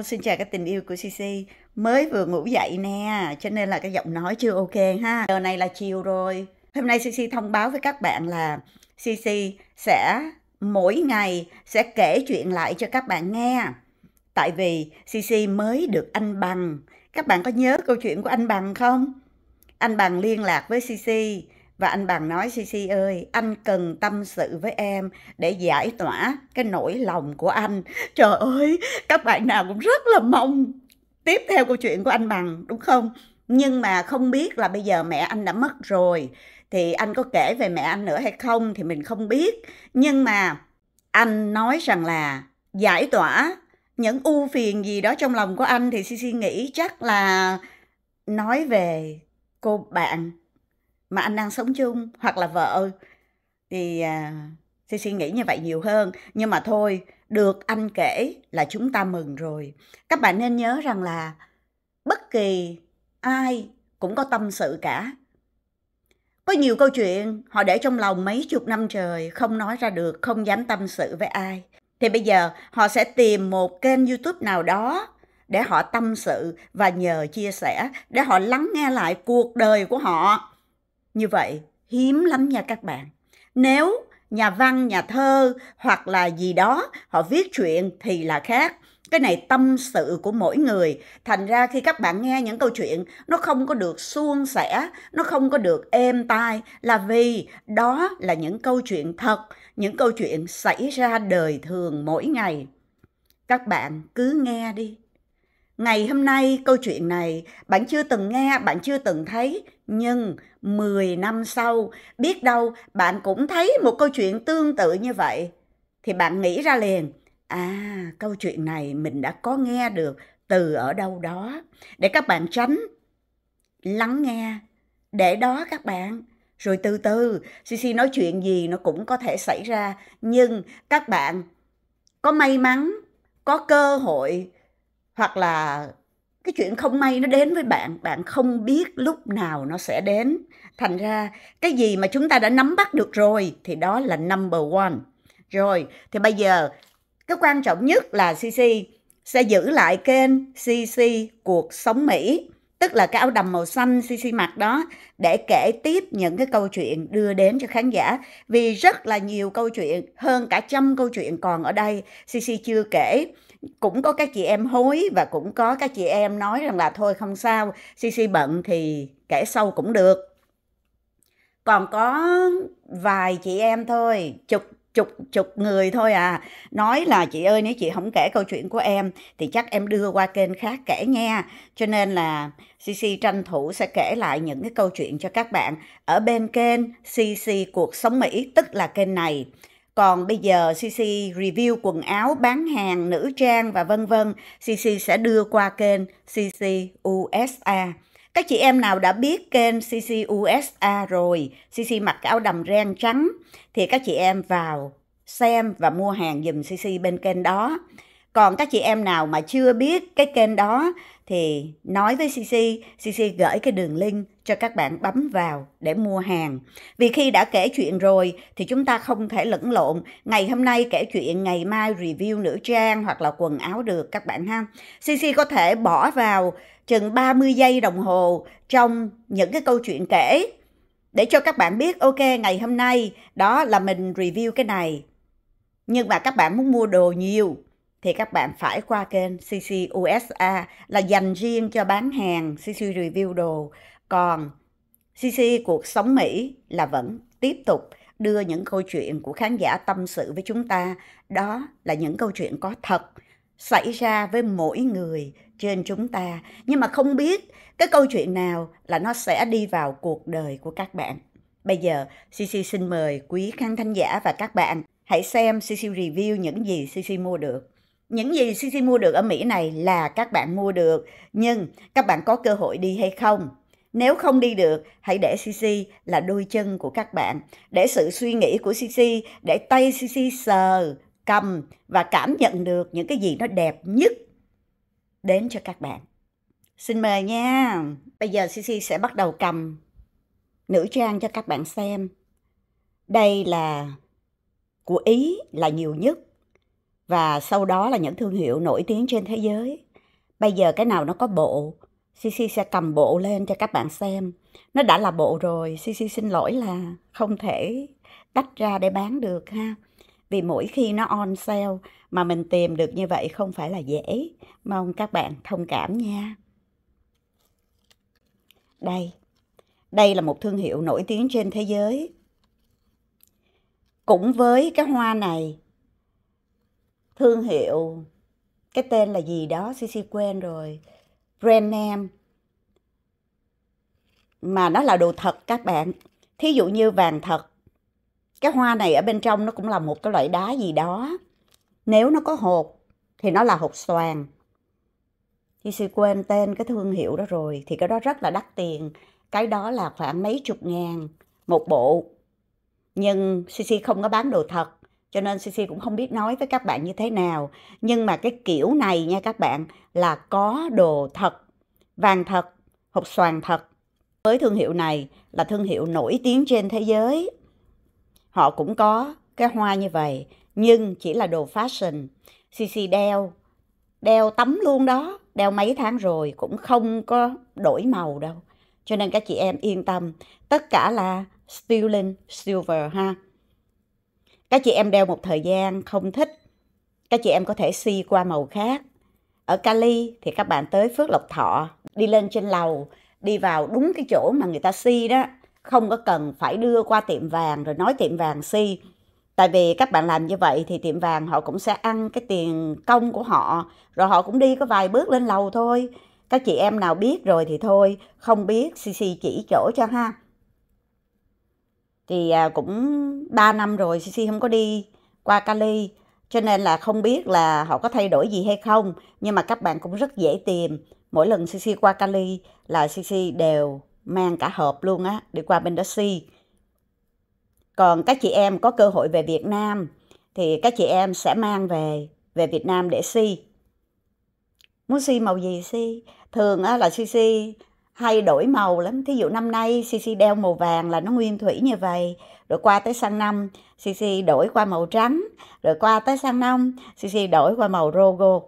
Xin chào các tình yêu của CC Mới vừa ngủ dậy nè Cho nên là cái giọng nói chưa ok ha Giờ này là chiều rồi Hôm nay CC thông báo với các bạn là CC sẽ mỗi ngày sẽ kể chuyện lại cho các bạn nghe Tại vì CC mới được anh Bằng Các bạn có nhớ câu chuyện của anh Bằng không? Anh Bằng liên lạc với CC và anh bằng nói Cici ơi anh cần tâm sự với em để giải tỏa cái nỗi lòng của anh trời ơi các bạn nào cũng rất là mong tiếp theo câu chuyện của anh bằng đúng không nhưng mà không biết là bây giờ mẹ anh đã mất rồi thì anh có kể về mẹ anh nữa hay không thì mình không biết nhưng mà anh nói rằng là giải tỏa những ưu phiền gì đó trong lòng của anh thì Cici nghĩ chắc là nói về cô bạn mà anh đang sống chung hoặc là vợ thì à, Tôi suy nghĩ như vậy nhiều hơn. Nhưng mà thôi, được anh kể là chúng ta mừng rồi. Các bạn nên nhớ rằng là bất kỳ ai cũng có tâm sự cả. Có nhiều câu chuyện họ để trong lòng mấy chục năm trời, không nói ra được, không dám tâm sự với ai. Thì bây giờ họ sẽ tìm một kênh youtube nào đó để họ tâm sự và nhờ chia sẻ, để họ lắng nghe lại cuộc đời của họ như vậy hiếm lắm nha các bạn. Nếu nhà văn, nhà thơ hoặc là gì đó họ viết chuyện thì là khác cái này tâm sự của mỗi người thành ra khi các bạn nghe những câu chuyện nó không có được suôn sẻ nó không có được êm tai là vì đó là những câu chuyện thật những câu chuyện xảy ra đời thường mỗi ngày các bạn cứ nghe đi ngày hôm nay câu chuyện này bạn chưa từng nghe bạn chưa từng thấy nhưng 10 năm sau, biết đâu bạn cũng thấy một câu chuyện tương tự như vậy. Thì bạn nghĩ ra liền, à, câu chuyện này mình đã có nghe được từ ở đâu đó. Để các bạn tránh, lắng nghe, để đó các bạn. Rồi từ từ, CC nói chuyện gì nó cũng có thể xảy ra. Nhưng các bạn có may mắn, có cơ hội, hoặc là cái chuyện không may nó đến với bạn bạn không biết lúc nào nó sẽ đến thành ra cái gì mà chúng ta đã nắm bắt được rồi thì đó là number one rồi thì bây giờ cái quan trọng nhất là cc sẽ giữ lại kênh cc cuộc sống mỹ tức là cái áo đầm màu xanh cc mặc đó để kể tiếp những cái câu chuyện đưa đến cho khán giả vì rất là nhiều câu chuyện hơn cả trăm câu chuyện còn ở đây cc chưa kể cũng có các chị em hối và cũng có các chị em nói rằng là thôi không sao CC bận thì kể sau cũng được còn có vài chị em thôi chục chục chục người thôi à nói là chị ơi nếu chị không kể câu chuyện của em thì chắc em đưa qua kênh khác kể nghe. cho nên là cc tranh thủ sẽ kể lại những cái câu chuyện cho các bạn ở bên kênh cc cuộc sống mỹ tức là kênh này còn bây giờ CC review quần áo, bán hàng, nữ trang và vân vân, CC sẽ đưa qua kênh CC USA. Các chị em nào đã biết kênh CC USA rồi, CC mặc cái áo đầm ren trắng thì các chị em vào xem và mua hàng dùm CC bên kênh đó còn các chị em nào mà chưa biết cái kênh đó thì nói với CC, CC gửi cái đường link cho các bạn bấm vào để mua hàng. Vì khi đã kể chuyện rồi thì chúng ta không thể lẫn lộn. Ngày hôm nay kể chuyện, ngày mai review nữ trang hoặc là quần áo được các bạn ha. CC có thể bỏ vào chừng 30 giây đồng hồ trong những cái câu chuyện kể để cho các bạn biết ok ngày hôm nay đó là mình review cái này. Nhưng mà các bạn muốn mua đồ nhiều thì các bạn phải qua kênh CC USA là dành riêng cho bán hàng, CC review đồ. Còn CC Cuộc Sống Mỹ là vẫn tiếp tục đưa những câu chuyện của khán giả tâm sự với chúng ta. Đó là những câu chuyện có thật xảy ra với mỗi người trên chúng ta. Nhưng mà không biết cái câu chuyện nào là nó sẽ đi vào cuộc đời của các bạn. Bây giờ, CC xin mời quý khán thính giả và các bạn hãy xem CC review những gì CC mua được những gì CC mua được ở Mỹ này là các bạn mua được, nhưng các bạn có cơ hội đi hay không? Nếu không đi được, hãy để CC là đôi chân của các bạn, để sự suy nghĩ của CC, để tay CC sờ, cầm và cảm nhận được những cái gì nó đẹp nhất đến cho các bạn. Xin mời nha. Bây giờ CC sẽ bắt đầu cầm nữ trang cho các bạn xem. Đây là của Ý là nhiều nhất và sau đó là những thương hiệu nổi tiếng trên thế giới. Bây giờ cái nào nó có bộ, CC sẽ cầm bộ lên cho các bạn xem. Nó đã là bộ rồi, CC xin lỗi là không thể tách ra để bán được ha. Vì mỗi khi nó on sale mà mình tìm được như vậy không phải là dễ. Mong các bạn thông cảm nha. Đây, đây là một thương hiệu nổi tiếng trên thế giới. Cũng với cái hoa này, thương hiệu cái tên là gì đó cc quen rồi brand name mà nó là đồ thật các bạn thí dụ như vàng thật cái hoa này ở bên trong nó cũng là một cái loại đá gì đó nếu nó có hột thì nó là hột xoàn Cici quên tên cái thương hiệu đó rồi thì cái đó rất là đắt tiền cái đó là khoảng mấy chục ngàn một bộ nhưng cc không có bán đồ thật cho nên CC cũng không biết nói với các bạn như thế nào nhưng mà cái kiểu này nha các bạn là có đồ thật vàng thật hộp xoàn thật với thương hiệu này là thương hiệu nổi tiếng trên thế giới họ cũng có cái hoa như vậy nhưng chỉ là đồ fashion CC đeo đeo tắm luôn đó đeo mấy tháng rồi cũng không có đổi màu đâu cho nên các chị em yên tâm tất cả là sterling silver ha các chị em đeo một thời gian không thích, các chị em có thể si qua màu khác. Ở Cali thì các bạn tới Phước Lộc Thọ, đi lên trên lầu, đi vào đúng cái chỗ mà người ta si đó, không có cần phải đưa qua tiệm vàng rồi nói tiệm vàng si. Tại vì các bạn làm như vậy thì tiệm vàng họ cũng sẽ ăn cái tiền công của họ, rồi họ cũng đi có vài bước lên lầu thôi. Các chị em nào biết rồi thì thôi, không biết si si chỉ chỗ cho ha thì à, cũng 3 năm rồi Sisi không có đi qua Cali cho nên là không biết là họ có thay đổi gì hay không nhưng mà các bạn cũng rất dễ tìm mỗi lần Sisi qua Cali là Sisi đều mang cả hộp luôn á đi qua bên si còn các chị em có cơ hội về Việt Nam thì các chị em sẽ mang về về Việt Nam để si muốn si màu gì si thường á là si si hay đổi màu lắm thí dụ năm nay cc đeo màu vàng là nó nguyên thủy như vậy rồi qua tới sang năm cc đổi qua màu trắng rồi qua tới sang năm cc đổi qua màu rogo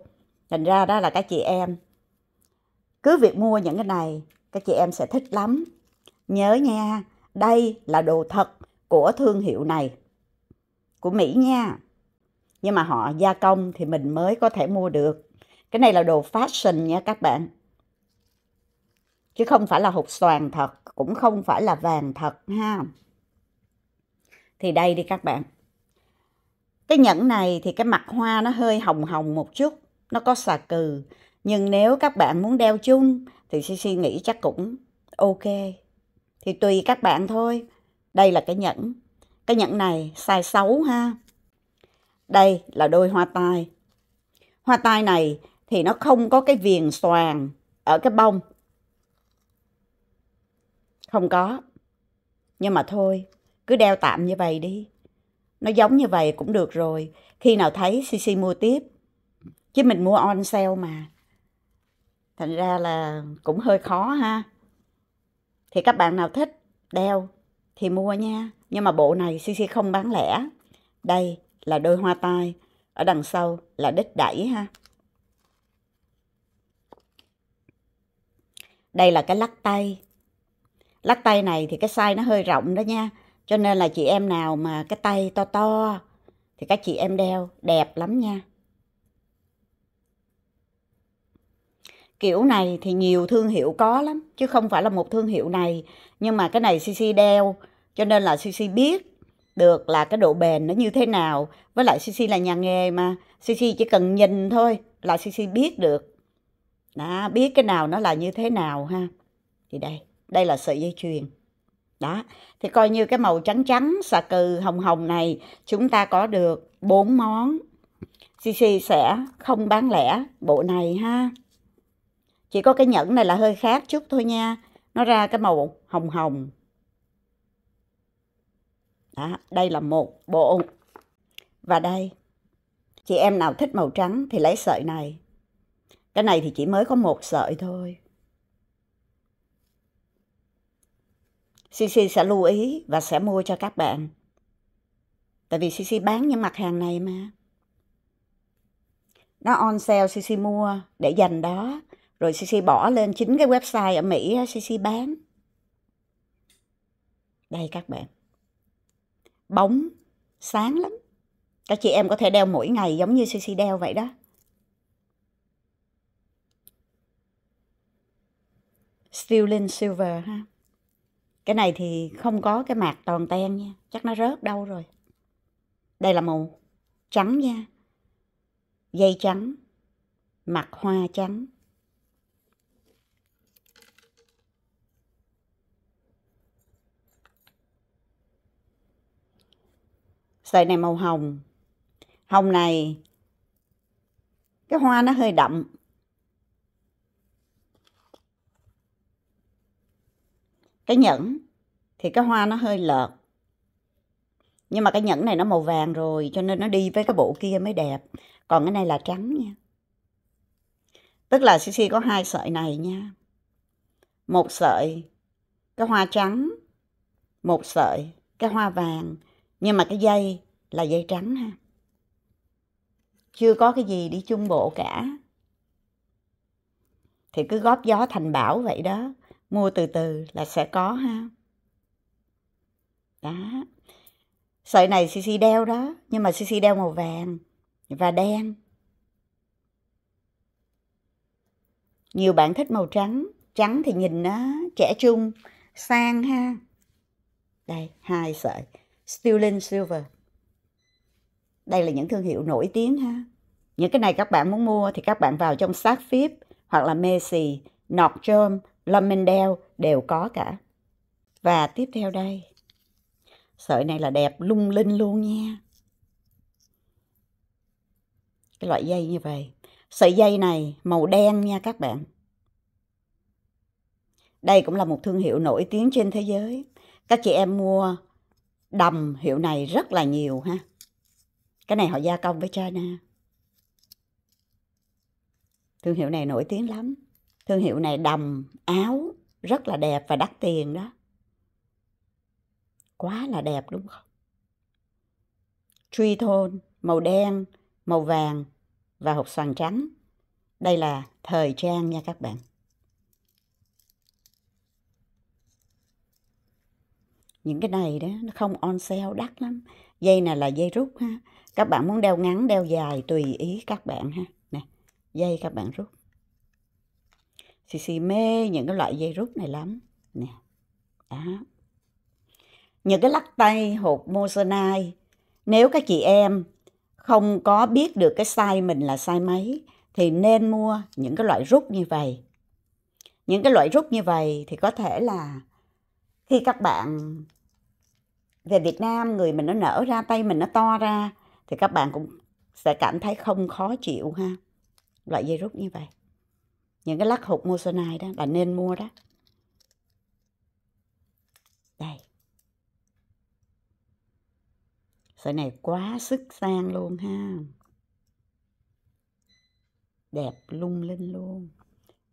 thành ra đó là các chị em cứ việc mua những cái này các chị em sẽ thích lắm nhớ nha đây là đồ thật của thương hiệu này của mỹ nha nhưng mà họ gia công thì mình mới có thể mua được cái này là đồ fashion nha các bạn chứ không phải là hột xoàn thật cũng không phải là vàng thật ha thì đây đi các bạn cái nhẫn này thì cái mặt hoa nó hơi hồng hồng một chút nó có xà cừ nhưng nếu các bạn muốn đeo chung thì Sisi nghĩ chắc cũng ok thì tùy các bạn thôi đây là cái nhẫn cái nhẫn này sai xấu ha đây là đôi hoa tai hoa tai này thì nó không có cái viền xoàn ở cái bông không có. Nhưng mà thôi, cứ đeo tạm như vậy đi. Nó giống như vậy cũng được rồi. Khi nào thấy Sisi mua tiếp. Chứ mình mua on sale mà. Thành ra là cũng hơi khó ha. Thì các bạn nào thích đeo thì mua nha. Nhưng mà bộ này Sisi không bán lẻ. Đây là đôi hoa tai. Ở đằng sau là đít đẩy ha. Đây là cái lắc tay lắc tay này thì cái size nó hơi rộng đó nha cho nên là chị em nào mà cái tay to to thì các chị em đeo đẹp lắm nha kiểu này thì nhiều thương hiệu có lắm chứ không phải là một thương hiệu này nhưng mà cái này cc đeo cho nên là cc biết được là cái độ bền nó như thế nào với lại cc là nhà nghề mà cc chỉ cần nhìn thôi là cc biết được đã biết cái nào nó là như thế nào ha thì đây đây là sợi dây chuyền đó thì coi như cái màu trắng trắng xà cừ hồng hồng này chúng ta có được bốn món Cici sẽ không bán lẻ bộ này ha chỉ có cái nhẫn này là hơi khác chút thôi nha nó ra cái màu hồng hồng đó, đây là một bộ và đây chị em nào thích màu trắng thì lấy sợi này cái này thì chỉ mới có một sợi thôi CC sẽ lưu ý và sẽ mua cho các bạn. Tại vì CC bán những mặt hàng này mà. Nó on sale CC mua để dành đó. Rồi CC bỏ lên chính cái website ở Mỹ CC bán. Đây các bạn. Bóng sáng lắm. Các chị em có thể đeo mỗi ngày giống như CC đeo vậy đó. Stealing Silver ha cái này thì không có cái mạc toàn ten nha chắc nó rớt đâu rồi đây là màu trắng nha dây trắng mặt hoa trắng sợi này màu hồng hồng này cái hoa nó hơi đậm cái nhẫn thì cái hoa nó hơi lợt nhưng mà cái nhẫn này nó màu vàng rồi cho nên nó đi với cái bộ kia mới đẹp còn cái này là trắng nha tức là CC có hai sợi này nha một sợi cái hoa trắng một sợi cái hoa vàng nhưng mà cái dây là dây trắng ha chưa có cái gì đi chung bộ cả thì cứ góp gió thành bão vậy đó mua từ từ là sẽ có ha đó sợi này cc đeo đó nhưng mà cc đeo màu vàng và đen nhiều bạn thích màu trắng trắng thì nhìn nó trẻ trung sang ha đây hai sợi Stealing Silver đây là những thương hiệu nổi tiếng ha những cái này các bạn muốn mua thì các bạn vào trong sát phíp hoặc là Macy, Nordstrom Lomondale đều có cả. Và tiếp theo đây, sợi này là đẹp lung linh luôn nha. Cái loại dây như vậy. Sợi dây này màu đen nha các bạn. Đây cũng là một thương hiệu nổi tiếng trên thế giới. Các chị em mua đầm hiệu này rất là nhiều ha. Cái này họ gia công với China. Thương hiệu này nổi tiếng lắm thương hiệu này đầm áo rất là đẹp và đắt tiền đó quá là đẹp đúng không truy tritone màu đen màu vàng và hộp xoàn trắng đây là thời trang nha các bạn những cái này đó nó không on sale đắt lắm dây này là dây rút ha các bạn muốn đeo ngắn đeo dài tùy ý các bạn ha nè dây các bạn rút Xì xì mê những cái loại dây rút này lắm. Nè. Đó. Những cái lắc tay hột Mozanai, nếu các chị em không có biết được cái size mình là size mấy thì nên mua những cái loại rút như vậy. Những cái loại rút như vậy thì có thể là khi các bạn về Việt Nam người mình nó nở ra tay mình nó to ra thì các bạn cũng sẽ cảm thấy không khó chịu ha loại dây rút như vậy những cái lắc hụt Musonai đó là nên mua đó đây sợi này quá sức sang luôn ha đẹp lung linh luôn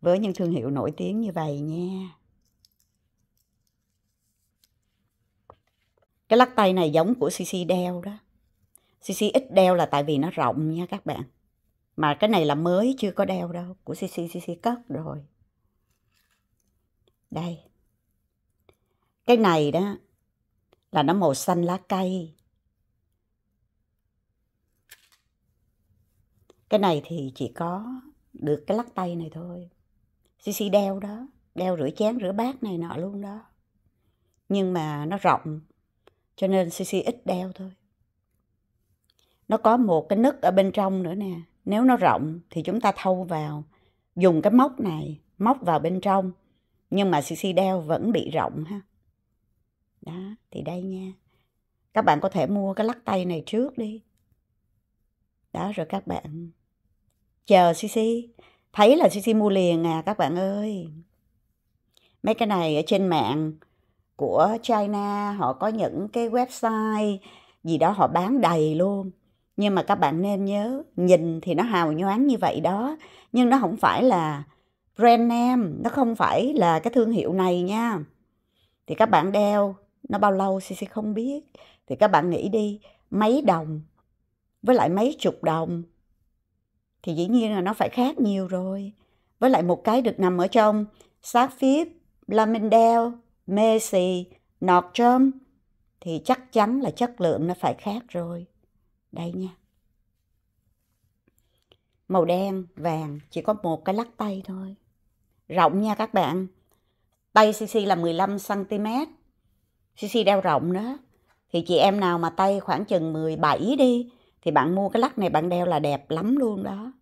với những thương hiệu nổi tiếng như vậy nha cái lắc tay này giống của CC đeo đó CC ít đeo là tại vì nó rộng nha các bạn mà cái này là mới chưa có đeo đâu của cc cc cất rồi đây cái này đó là nó màu xanh lá cây cái này thì chỉ có được cái lắc tay này thôi cc đeo đó đeo rửa chén rửa bát này nọ luôn đó nhưng mà nó rộng cho nên cc ít đeo thôi nó có một cái nứt ở bên trong nữa nè nếu nó rộng thì chúng ta thâu vào dùng cái móc này móc vào bên trong nhưng mà cc đeo vẫn bị rộng ha đó thì đây nha các bạn có thể mua cái lắc tay này trước đi đó rồi các bạn chờ cc thấy là cc mua liền à các bạn ơi mấy cái này ở trên mạng của china họ có những cái website gì đó họ bán đầy luôn nhưng mà các bạn nên nhớ nhìn thì nó hào nhoáng như vậy đó nhưng nó không phải là brand name nó không phải là cái thương hiệu này nha thì các bạn đeo nó bao lâu cc không biết thì các bạn nghĩ đi mấy đồng với lại mấy chục đồng thì dĩ nhiên là nó phải khác nhiều rồi với lại một cái được nằm ở trong Safib, Lamendel, Messi, Nordstrom thì chắc chắn là chất lượng nó phải khác rồi đây nha màu đen vàng chỉ có một cái lắc tay thôi rộng nha các bạn tay cc là 15 cm cc đeo rộng đó thì chị em nào mà tay khoảng chừng 17 đi thì bạn mua cái lắc này bạn đeo là đẹp lắm luôn đó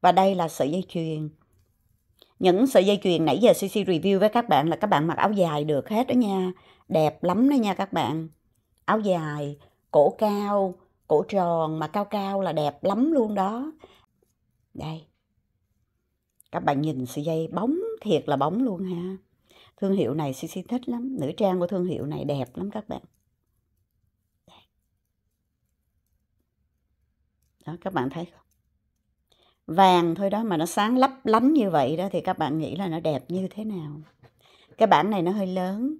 và đây là sợi dây chuyền những sợi dây chuyền nãy giờ CC review với các bạn là các bạn mặc áo dài được hết đó nha đẹp lắm đó nha các bạn áo dài cổ cao cổ tròn mà cao cao là đẹp lắm luôn đó đây các bạn nhìn sợi dây bóng thiệt là bóng luôn ha thương hiệu này CC thích lắm nữ trang của thương hiệu này đẹp lắm các bạn đó các bạn thấy không vàng thôi đó mà nó sáng lấp lánh như vậy đó thì các bạn nghĩ là nó đẹp như thế nào cái bản này nó hơi lớn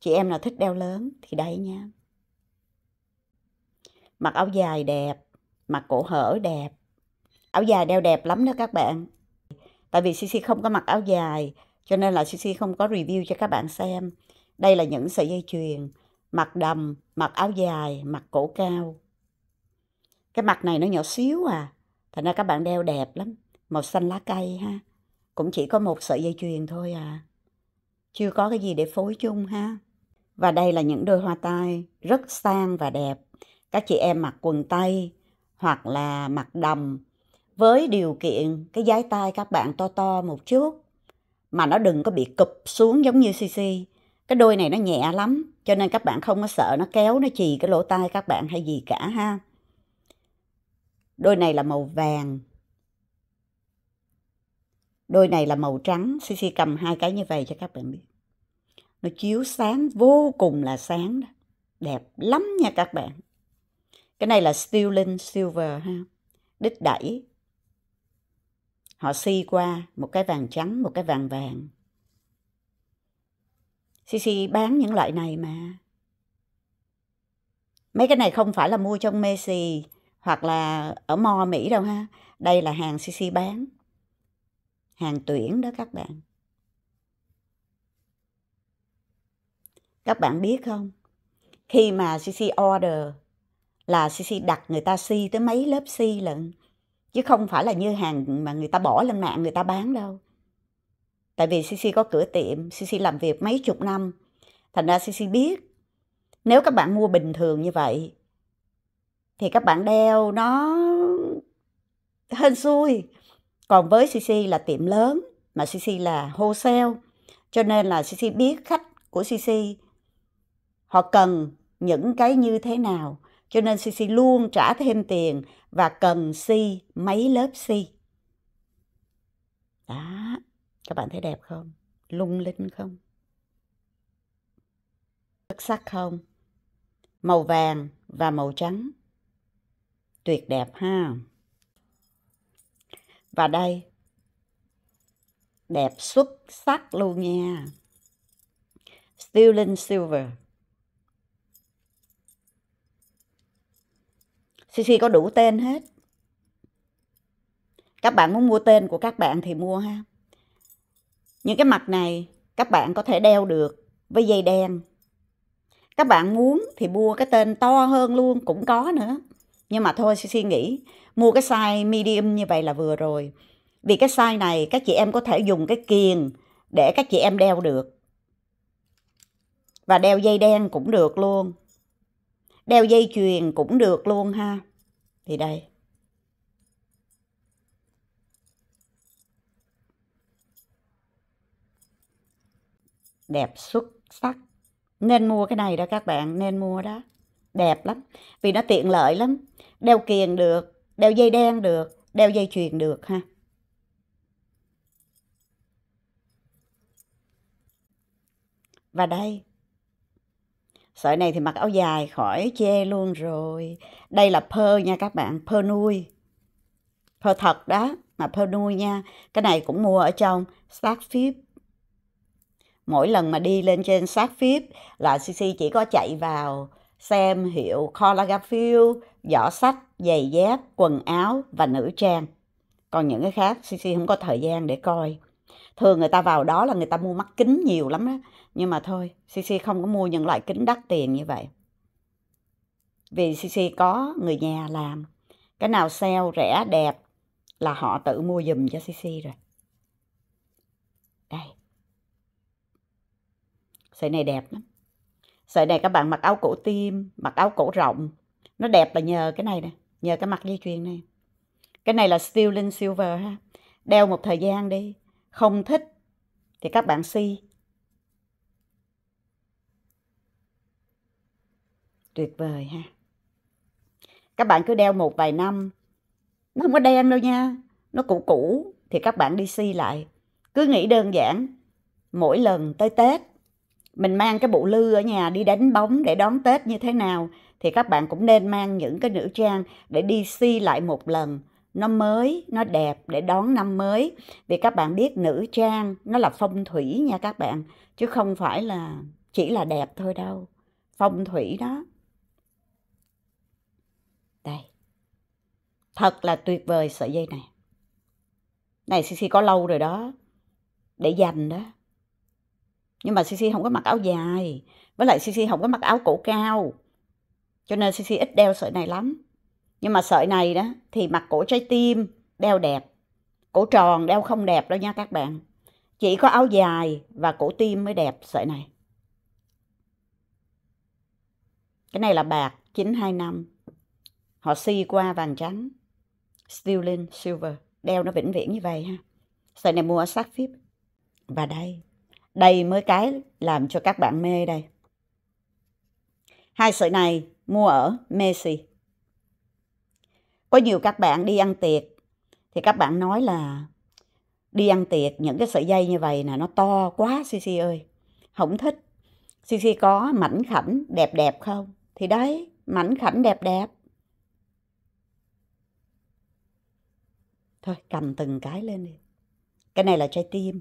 chị em nào thích đeo lớn thì đây nha mặc áo dài đẹp mặc cổ hở đẹp áo dài đeo đẹp lắm đó các bạn tại vì cc không có mặc áo dài cho nên là cc không có review cho các bạn xem đây là những sợi dây chuyền mặc đầm mặc áo dài mặc cổ cao cái mặt này nó nhỏ xíu à thành ra các bạn đeo đẹp lắm màu xanh lá cây ha cũng chỉ có một sợi dây chuyền thôi à chưa có cái gì để phối chung ha và đây là những đôi hoa tai rất sang và đẹp các chị em mặc quần tây hoặc là mặc đầm với điều kiện cái giái tai các bạn to to một chút mà nó đừng có bị cụp xuống giống như cc cái đôi này nó nhẹ lắm cho nên các bạn không có sợ nó kéo nó chì cái lỗ tai các bạn hay gì cả ha Đôi này là màu vàng. Đôi này là màu trắng. Sisi cầm hai cái như vậy cho các bạn biết. Nó chiếu sáng vô cùng là sáng đó. Đẹp lắm nha các bạn. Cái này là Stealing Silver ha. Đích đẩy. Họ si qua một cái vàng trắng, một cái vàng vàng. Sisi bán những loại này mà. Mấy cái này không phải là mua trong Messi hoặc là ở mo mỹ đâu ha đây là hàng cc bán hàng tuyển đó các bạn các bạn biết không khi mà cc order là cc đặt người ta si tới mấy lớp si lận chứ không phải là như hàng mà người ta bỏ lên mạng người ta bán đâu tại vì cc có cửa tiệm cc làm việc mấy chục năm thành ra cc biết nếu các bạn mua bình thường như vậy thì các bạn đeo nó hên xui còn với cc là tiệm lớn mà cc là wholesale cho nên là cc biết khách của cc họ cần những cái như thế nào cho nên cc luôn trả thêm tiền và cần si mấy lớp si đó các bạn thấy đẹp không lung linh không xuất sắc không màu vàng và màu trắng tuyệt đẹp ha và đây đẹp xuất sắc luôn nha Stealing Silver CC có đủ tên hết các bạn muốn mua tên của các bạn thì mua ha những cái mặt này các bạn có thể đeo được với dây đen các bạn muốn thì mua cái tên to hơn luôn cũng có nữa nhưng mà thôi suy nghĩ mua cái size medium như vậy là vừa rồi vì cái size này các chị em có thể dùng cái kiềng để các chị em đeo được và đeo dây đen cũng được luôn đeo dây chuyền cũng được luôn ha thì đây đẹp xuất sắc nên mua cái này đó các bạn nên mua đó đẹp lắm vì nó tiện lợi lắm đeo kiền được đeo dây đen được đeo dây chuyền được ha và đây sợi này thì mặc áo dài khỏi chê luôn rồi đây là pơ nha các bạn pơ nuôi pơ thật đó mà pơ nuôi nha cái này cũng mua ở trong sát phíp. mỗi lần mà đi lên trên sát phíp, là CC chỉ có chạy vào xem hiệu Karl giỏ sách, giày dép, quần áo và nữ trang. Còn những cái khác CC không có thời gian để coi. Thường người ta vào đó là người ta mua mắt kính nhiều lắm đó. Nhưng mà thôi, CC không có mua những loại kính đắt tiền như vậy. Vì CC có người nhà làm. Cái nào sale rẻ đẹp là họ tự mua giùm cho CC rồi. Đây. Sợi này đẹp lắm sợi này các bạn mặc áo cổ tim mặc áo cổ rộng nó đẹp là nhờ cái này nè nhờ cái mặt dây chuyền này cái này là stealing silver ha đeo một thời gian đi không thích thì các bạn si tuyệt vời ha các bạn cứ đeo một vài năm nó không có đen đâu nha nó cũ cũ thì các bạn đi si lại cứ nghĩ đơn giản mỗi lần tới tết mình mang cái bộ lư ở nhà đi đánh bóng để đón Tết như thế nào thì các bạn cũng nên mang những cái nữ trang để đi si lại một lần nó mới nó đẹp để đón năm mới vì các bạn biết nữ trang nó là phong thủy nha các bạn chứ không phải là chỉ là đẹp thôi đâu phong thủy đó đây thật là tuyệt vời sợi dây này này cc có lâu rồi đó để dành đó nhưng mà CC không có mặc áo dài với lại CC không có mặc áo cổ cao cho nên CC ít đeo sợi này lắm nhưng mà sợi này đó thì mặc cổ trái tim đeo đẹp cổ tròn đeo không đẹp đâu nha các bạn chỉ có áo dài và cổ tim mới đẹp sợi này cái này là bạc 925 họ si qua vàng trắng Stealing Silver đeo nó vĩnh viễn như vậy ha sợi này mua ở Saks Fifth và đây đây mới cái làm cho các bạn mê đây. Hai sợi này mua ở Messi. Có nhiều các bạn đi ăn tiệc thì các bạn nói là đi ăn tiệc những cái sợi dây như vậy là nó to quá Cici ơi. Không thích. Cici có mảnh khảnh đẹp đẹp không? Thì đấy, mảnh khảnh đẹp đẹp. Thôi cầm từng cái lên đi. Cái này là trái tim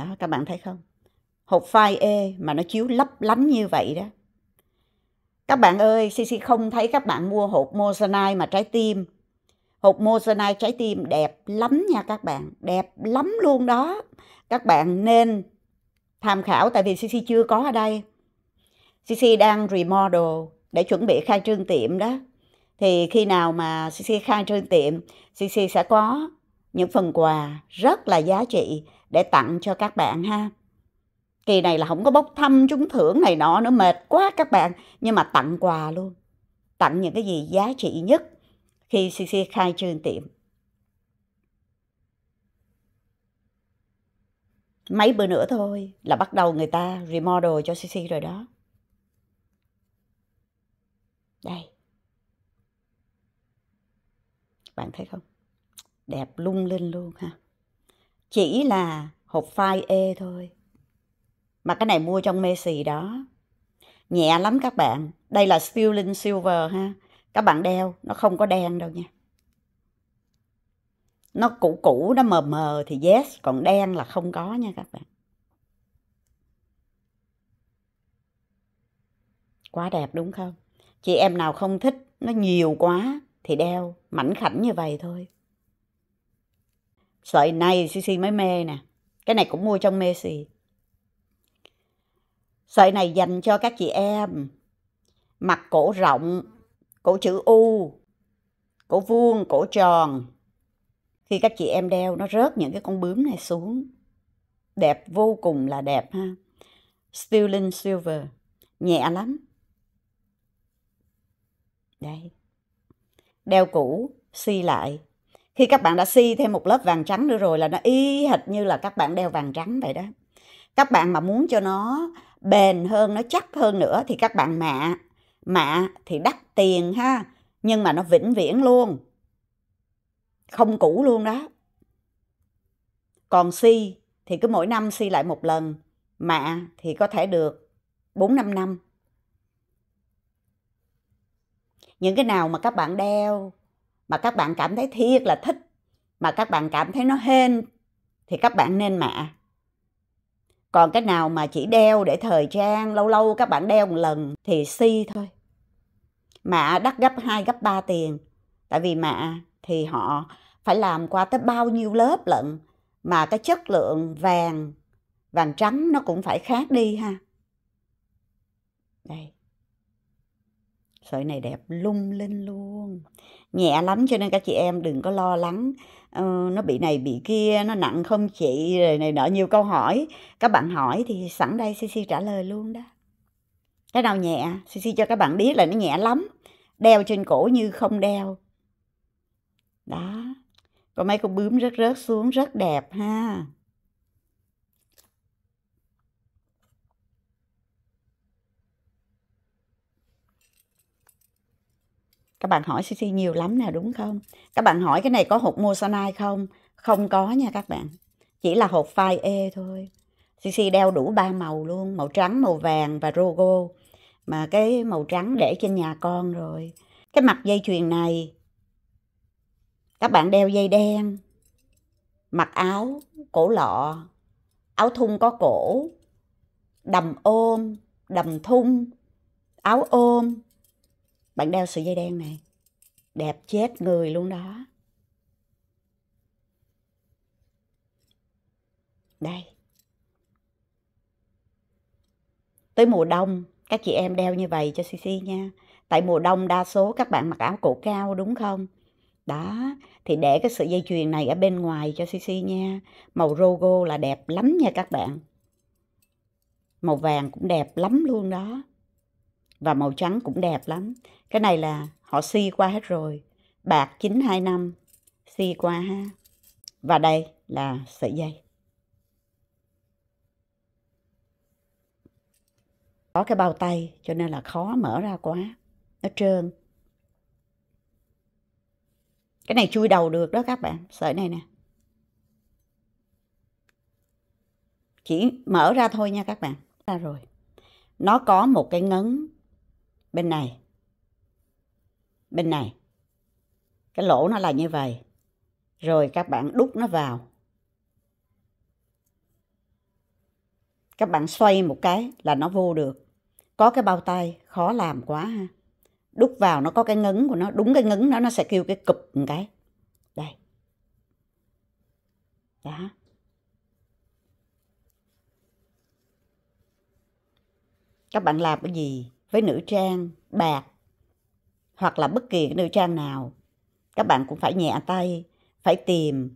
đó các bạn thấy không hộp file E mà nó chiếu lấp lánh như vậy đó các bạn ơi CC không thấy các bạn mua hộp Mosanite mà trái tim hộp Mosanite trái tim đẹp lắm nha các bạn đẹp lắm luôn đó các bạn nên tham khảo tại vì CC chưa có ở đây CC đang remodel để chuẩn bị khai trương tiệm đó thì khi nào mà CC khai trương tiệm CC sẽ có những phần quà rất là giá trị để tặng cho các bạn ha kỳ này là không có bốc thăm trúng thưởng này nọ nữa mệt quá các bạn nhưng mà tặng quà luôn tặng những cái gì giá trị nhất khi cc khai trương tiệm mấy bữa nữa thôi là bắt đầu người ta remodel cho cc rồi đó đây bạn thấy không đẹp lung linh luôn ha chỉ là hộp file E thôi. Mà cái này mua trong messi đó. Nhẹ lắm các bạn. Đây là Spilling Silver ha. Các bạn đeo, nó không có đen đâu nha. Nó cũ cũ, nó mờ mờ thì yes, còn đen là không có nha các bạn. Quá đẹp đúng không? Chị em nào không thích, nó nhiều quá thì đeo mảnh khảnh như vậy thôi sợi này Sisi mới mê nè cái này cũng mua trong mê Messi sợi này dành cho các chị em mặt cổ rộng cổ chữ U cổ vuông cổ tròn khi các chị em đeo nó rớt những cái con bướm này xuống đẹp vô cùng là đẹp ha Stealing Silver nhẹ lắm đây đeo cũ si lại khi các bạn đã si thêm một lớp vàng trắng nữa rồi là nó y hệt như là các bạn đeo vàng trắng vậy đó các bạn mà muốn cho nó bền hơn nó chắc hơn nữa thì các bạn mạ mạ thì đắt tiền ha nhưng mà nó vĩnh viễn luôn không cũ luôn đó còn si thì cứ mỗi năm si lại một lần mạ thì có thể được 4 năm năm những cái nào mà các bạn đeo mà các bạn cảm thấy thiệt là thích mà các bạn cảm thấy nó hên thì các bạn nên mạ còn cái nào mà chỉ đeo để thời trang lâu lâu các bạn đeo một lần thì si thôi mạ đắt gấp 2 gấp 3 tiền tại vì mạ thì họ phải làm qua tới bao nhiêu lớp lận mà cái chất lượng vàng vàng trắng nó cũng phải khác đi ha đây sợi này đẹp lung linh luôn nhẹ lắm cho nên các chị em đừng có lo lắng uh, nó bị này bị kia nó nặng không chị rồi này nọ nhiều câu hỏi các bạn hỏi thì sẵn đây cc trả lời luôn đó cái nào nhẹ cc cho các bạn biết là nó nhẹ lắm đeo trên cổ như không đeo đó còn mấy con bướm rớt rớt xuống rất đẹp ha các bạn hỏi CC nhiều lắm nè đúng không các bạn hỏi cái này có hộp Mosanai không không có nha các bạn chỉ là hộp file E thôi CC đeo đủ ba màu luôn màu trắng màu vàng và logo mà cái màu trắng để trên nhà con rồi cái mặt dây chuyền này các bạn đeo dây đen mặc áo cổ lọ áo thun có cổ đầm ôm đầm thun áo ôm bạn đeo sợi dây đen này đẹp chết người luôn đó đây tới mùa đông các chị em đeo như vậy cho cc nha tại mùa đông đa số các bạn mặc áo cổ cao đúng không đó thì để cái sợi dây chuyền này ở bên ngoài cho cc nha màu rogo là đẹp lắm nha các bạn màu vàng cũng đẹp lắm luôn đó và màu trắng cũng đẹp lắm cái này là họ si qua hết rồi bạc 925 si qua ha và đây là sợi dây có cái bao tay cho nên là khó mở ra quá nó trơn cái này chui đầu được đó các bạn sợi này nè chỉ mở ra thôi nha các bạn ra rồi nó có một cái ngấn bên này bên này cái lỗ nó là như vậy rồi các bạn đút nó vào các bạn xoay một cái là nó vô được có cái bao tay khó làm quá ha đút vào nó có cái ngấn của nó đúng cái ngấn nó nó sẽ kêu cái cụp một cái đây đó các bạn làm cái gì với nữ trang bạc hoặc là bất kỳ nữ trang nào các bạn cũng phải nhẹ tay phải tìm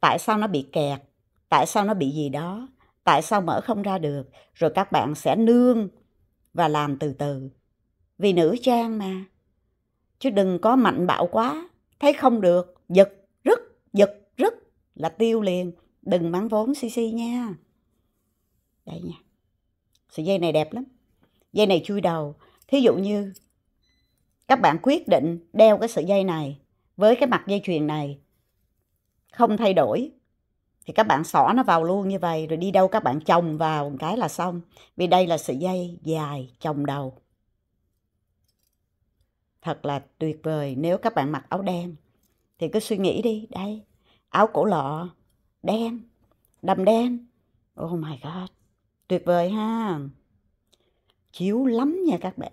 tại sao nó bị kẹt tại sao nó bị gì đó tại sao mở không ra được rồi các bạn sẽ nương và làm từ từ vì nữ trang mà chứ đừng có mạnh bạo quá thấy không được giật rứt giật rứt là tiêu liền đừng mắng vốn cc nha đây nha sợi dây này đẹp lắm dây này chui đầu thí dụ như các bạn quyết định đeo cái sợi dây này với cái mặt dây chuyền này không thay đổi thì các bạn xỏ nó vào luôn như vậy rồi đi đâu các bạn chồng vào một cái là xong vì đây là sợi dây dài chồng đầu thật là tuyệt vời nếu các bạn mặc áo đen thì cứ suy nghĩ đi đây áo cổ lọ đen đầm đen oh my god tuyệt vời ha chiếu lắm nha các bạn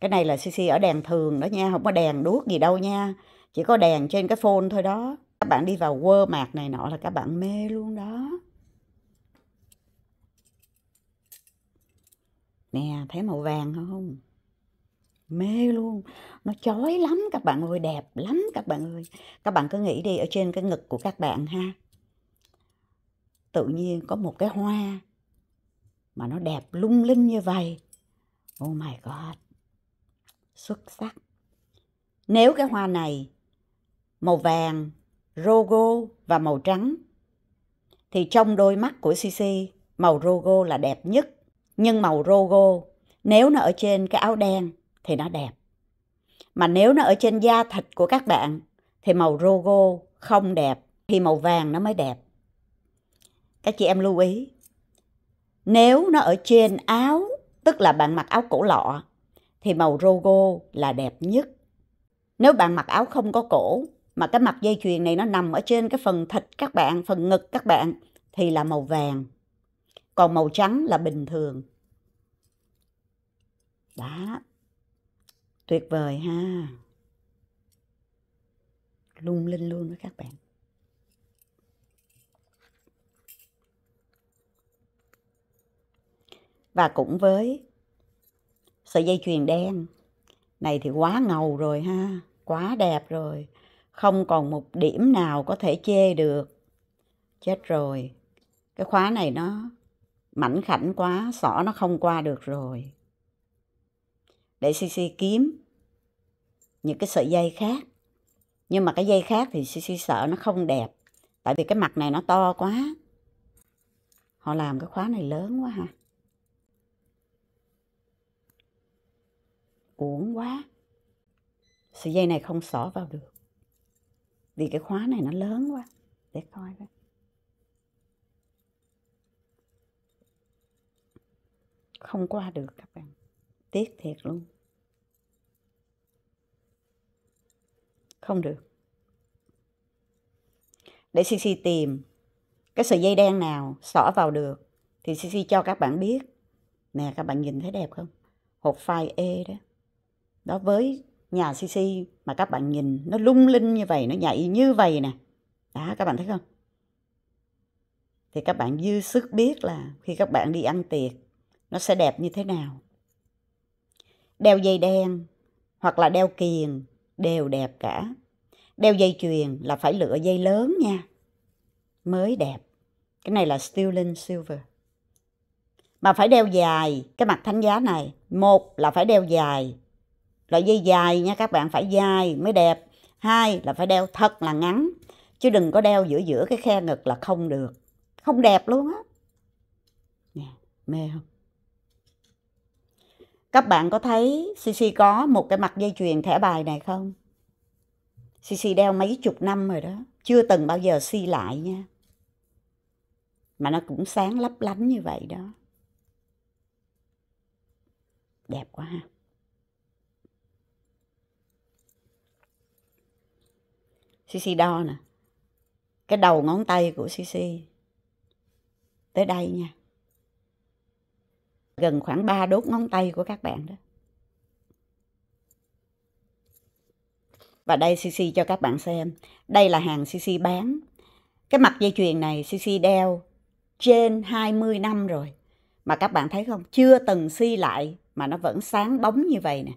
cái này là cc ở đèn thường đó nha không có đèn đuốc gì đâu nha chỉ có đèn trên cái phone thôi đó các bạn đi vào quơ mạc này nọ là các bạn mê luôn đó nè thấy màu vàng không mê luôn nó chói lắm các bạn ơi đẹp lắm các bạn ơi các bạn cứ nghĩ đi ở trên cái ngực của các bạn ha tự nhiên có một cái hoa mà nó đẹp lung linh như vậy oh my god xuất sắc nếu cái hoa này màu vàng rogo và màu trắng thì trong đôi mắt của CC màu rogo là đẹp nhất nhưng màu rogo nếu nó ở trên cái áo đen thì nó đẹp mà nếu nó ở trên da thịt của các bạn thì màu rogo không đẹp thì màu vàng nó mới đẹp các chị em lưu ý nếu nó ở trên áo, tức là bạn mặc áo cổ lọ, thì màu rogo là đẹp nhất. Nếu bạn mặc áo không có cổ, mà cái mặt dây chuyền này nó nằm ở trên cái phần thịt các bạn, phần ngực các bạn, thì là màu vàng. Còn màu trắng là bình thường. Đó. Tuyệt vời ha. Lung linh luôn đó các bạn. và cũng với sợi dây chuyền đen này thì quá ngầu rồi ha quá đẹp rồi không còn một điểm nào có thể chê được chết rồi cái khóa này nó mảnh khảnh quá xỏ nó không qua được rồi để cc kiếm những cái sợi dây khác nhưng mà cái dây khác thì cc sợ nó không đẹp tại vì cái mặt này nó to quá họ làm cái khóa này lớn quá ha uổng quá sợi dây này không xỏ vào được vì cái khóa này nó lớn quá để coi coi không qua được các bạn tiếc thiệt luôn không được để cc tìm cái sợi dây đen nào xỏ vào được thì cc cho các bạn biết nè các bạn nhìn thấy đẹp không hộp file e đó đó với nhà cc mà các bạn nhìn nó lung linh như vậy nó nhảy như vậy nè đó các bạn thấy không thì các bạn dư sức biết là khi các bạn đi ăn tiệc nó sẽ đẹp như thế nào đeo dây đen hoặc là đeo kiền đều đẹp cả đeo dây chuyền là phải lựa dây lớn nha mới đẹp cái này là stealing silver mà phải đeo dài cái mặt thánh giá này một là phải đeo dài loại dây dài nha các bạn phải dài mới đẹp hai là phải đeo thật là ngắn chứ đừng có đeo giữa giữa cái khe ngực là không được không đẹp luôn á nè mê không các bạn có thấy CC có một cái mặt dây chuyền thẻ bài này không CC đeo mấy chục năm rồi đó chưa từng bao giờ si lại nha mà nó cũng sáng lấp lánh như vậy đó đẹp quá ha Cc đo nè cái đầu ngón tay của cc tới đây nha gần khoảng 3 đốt ngón tay của các bạn đó và đây cc cho các bạn xem đây là hàng cc bán cái mặt dây chuyền này cc đeo trên 20 năm rồi mà các bạn thấy không chưa từng si lại mà nó vẫn sáng bóng như vậy nè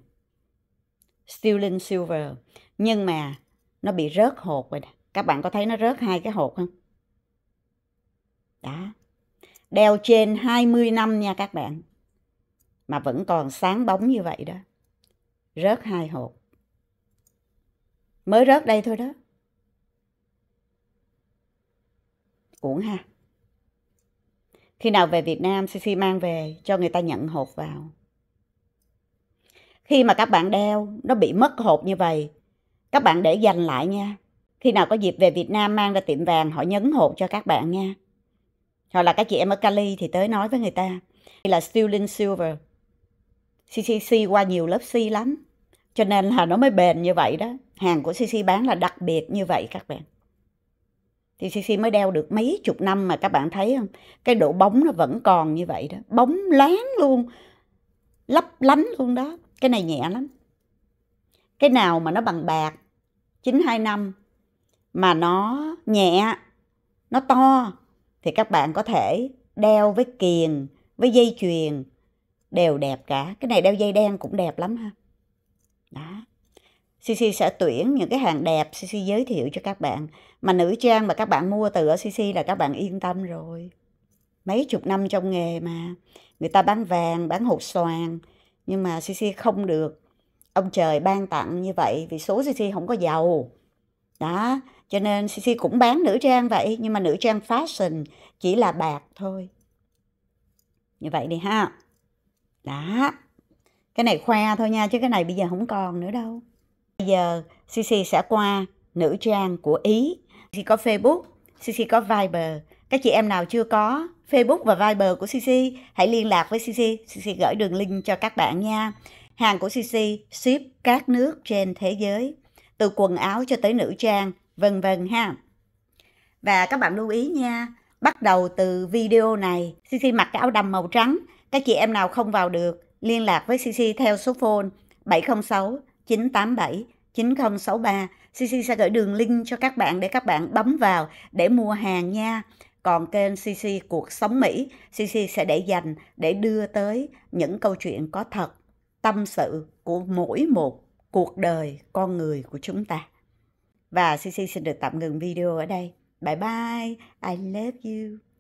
Stealing Silver nhưng mà nó bị rớt hột rồi các bạn có thấy nó rớt hai cái hột không đó đeo trên 20 năm nha các bạn mà vẫn còn sáng bóng như vậy đó rớt hai hột mới rớt đây thôi đó uổng ha khi nào về Việt Nam CC mang về cho người ta nhận hột vào khi mà các bạn đeo nó bị mất hột như vậy các bạn để dành lại nha. Khi nào có dịp về Việt Nam mang ra tiệm vàng họ nhấn hộ cho các bạn nha. Hoặc là các chị em ở Cali thì tới nói với người ta. Đây là Stealing Silver. CCC qua nhiều lớp C lắm. Cho nên là nó mới bền như vậy đó. Hàng của CC bán là đặc biệt như vậy các bạn. Thì CC mới đeo được mấy chục năm mà các bạn thấy không? Cái độ bóng nó vẫn còn như vậy đó. Bóng láng luôn. Lấp lánh luôn đó. Cái này nhẹ lắm. Cái nào mà nó bằng bạc 925 mà nó nhẹ, nó to thì các bạn có thể đeo với kiềng với dây chuyền đều đẹp cả. Cái này đeo dây đen cũng đẹp lắm ha. Đó. CC sẽ tuyển những cái hàng đẹp CC giới thiệu cho các bạn. Mà nữ trang mà các bạn mua từ ở CC là các bạn yên tâm rồi. Mấy chục năm trong nghề mà. Người ta bán vàng, bán hột xoàn. Nhưng mà CC không được ông trời ban tặng như vậy vì số CC không có giàu đó cho nên CC cũng bán nữ trang vậy nhưng mà nữ trang fashion chỉ là bạc thôi như vậy đi ha đó cái này khoe thôi nha chứ cái này bây giờ không còn nữa đâu bây giờ CC sẽ qua nữ trang của Ý CC có Facebook CC có Viber các chị em nào chưa có Facebook và Viber của CC hãy liên lạc với CC CC gửi đường link cho các bạn nha Hàng của CC ship các nước trên thế giới, từ quần áo cho tới nữ trang, vân vân ha. Và các bạn lưu ý nha, bắt đầu từ video này, CC mặc cái áo đầm màu trắng, các chị em nào không vào được, liên lạc với CC theo số phone 706 987 9063. CC sẽ gửi đường link cho các bạn để các bạn bấm vào để mua hàng nha. Còn kênh CC Cuộc Sống Mỹ, CC sẽ để dành để đưa tới những câu chuyện có thật tâm sự của mỗi một cuộc đời con người của chúng ta. Và CC xin được tạm ngừng video ở đây. Bye bye. I love you.